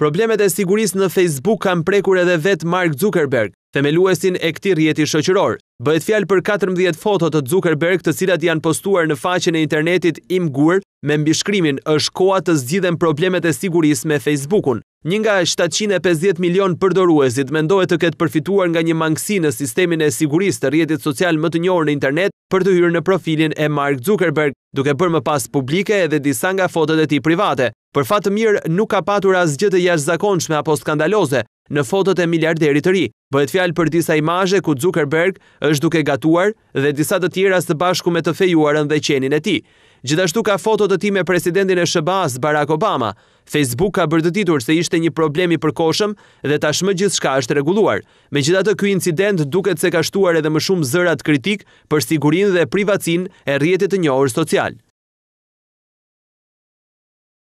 Problemet e sigurisë në Facebook kanë prekur edhe vet Mark Zuckerberg, themeluesin e këtij rrjeti shoqëror. Bëhet fjalë për 14 foto të Zuckerberg të cilat janë postuar në faqen e internetit Imgur me mbishkrimin është koha të zgjidhen problemet e sigurisë me Facebookun. Një nga 750 milion përdoruesit mendohet të ketë përfituar nga një mangësi në sistemin e sigurisë të rrjetit social më të njohur në internet, për të hyrë në profilin e Mark Zuckerberg, duke për më pas publike edhe disa nga fotot e ti private. Për fatë mirë, nuk ka patur as gjithë e jash zakonçme apo skandalose në fotot e miliarderit të ri, bëhet fjalë për disa imazhe ku Zuckerberg është duke gatuar dhe disa të tjera së bashku me të fejuarën dhe qenin e ti. Gjithashtu ka fotot e ti me presidentin e shëbaz, Barack Obama. Facebook ka ditur se ishte një problemi përkoshëm dhe tashmë gjithë shka është reguluar. Me gjitha të incident duket se ka shtuar edhe më shumë zërat kritik për sigurin dhe privacin e rjetit të njohër social.